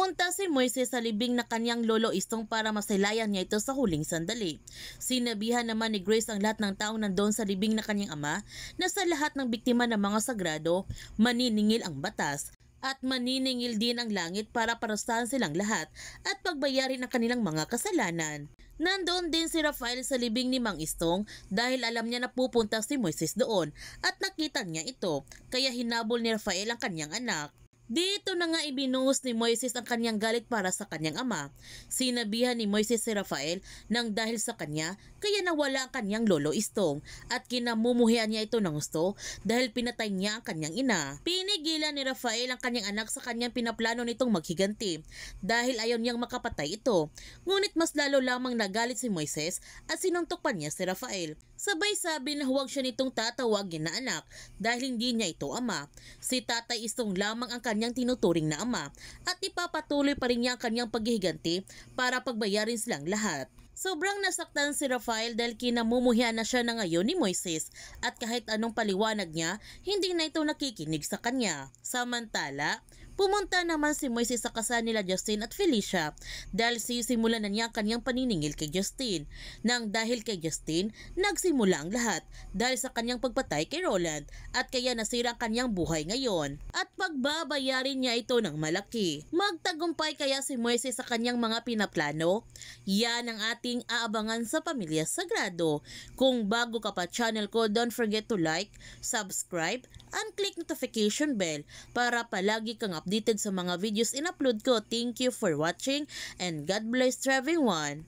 Pumunta si Moises sa libing na kanyang lolo istong para masilayan niya ito sa huling sandali. Sinabihan naman ni Grace ang lahat ng taong nandoon sa libing na kanyang ama na sa lahat ng biktima ng mga sagrado, maniningil ang batas at maniningil din ang langit para parastahan silang lahat at pagbayarin ang kanilang mga kasalanan. Nandoon din si Rafael sa libing ni Mang Istong dahil alam niya na pupunta si Moises doon at nakita niya ito kaya hinabol ni Rafael ang kanyang anak. Dito na nga ibinuhos ni Moises ang kanyang galit para sa kanyang ama. Sinabihan ni Moises si Rafael nang dahil sa kanya, kaya nawala ang kanyang lolo istong at kinamumuhian niya ito ng gusto dahil pinatay niya ang kanyang ina. Pinigilan ni Rafael ang kanyang anak sa kanyang pinaplano nitong maghiganti dahil ayaw niyang makapatay ito. Ngunit mas lalo lamang nagalit si Moises at sinuntok pa niya si Rafael. Sabay sabi na huwag siya nitong tatawagin na anak dahil hindi niya ito ama. Si tatay istong lamang ang kanyang kanyang tinuturing na ama at ipapatuloy pa rin niya ang kanyang paghihiganti para pagbayarin silang lahat. Sobrang nasaktan si Rafael dahil kinamumuhian na siya na ngayon ni Moises at kahit anong paliwanag niya, hindi na ito nakikinig sa kanya. Samantala, Pumunta naman si Moises sa kasal nila Justin at Felicia dahil sisimulan na niya ang kanyang paniningil kay Justin. Nang dahil kay Justin, nagsimula ang lahat dahil sa kanyang pagpatay kay Roland at kaya nasira ang kanyang buhay ngayon. At pagbabayarin niya ito ng malaki. Magtagumpay kaya si Moises sa kanyang mga pinaplano? Yan ang ating aabangan sa Pamilya Sagrado. Kung bago ka pa channel ko, don't forget to like, subscribe, and click notification bell para palagi kang update updated sa mga videos in-upload ko. Thank you for watching and God bless everyone!